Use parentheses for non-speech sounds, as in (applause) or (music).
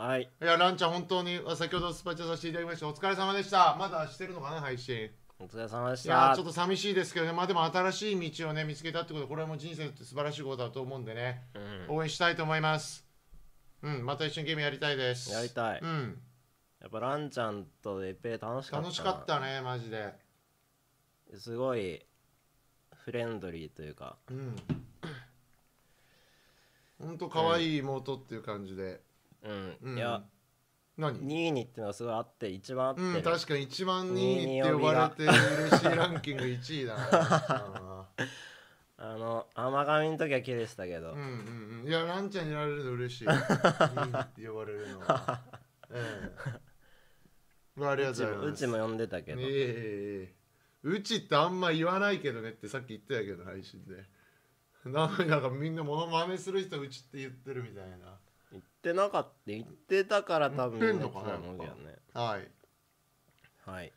はい。いや、ランちゃん、本当に先ほどスパチャさせていただきました。お疲れ様でした。まだしてるのかな、配信。お疲れ様でした。いや、ちょっと寂しいですけどね、まあでも新しい道をね、見つけたってことこれはもう人生って素晴らしいことだと思うんでね、うん、応援したいと思います。うん、また一緒にゲームやりたいです。やりたい。うん。やっぱランちゃんとエペ楽しかった楽しかったね、マジで。すごい、フレンドリーというか。うん。本当可愛い妹っていう感じで。うん、いや何2位にってのはすごいあって一番あって、うん、確かに一番2位って呼ばれて嬉しいランキング1位だな (laughs) あの甘噛みの時は綺麗でしたけど、うんうんうん、いやランちゃんにやられるの嬉しい2位って呼ばれるのは、う (laughs) ん、まあ、ありがとうございますうちも呼んでたけど、ええうちってあんま言わないけどねってさっき言ってたけど配信でなのになんかみんなものまねする人うちって言ってるみたいな行ってなかった行ってたから多分行ってんのかなはいはい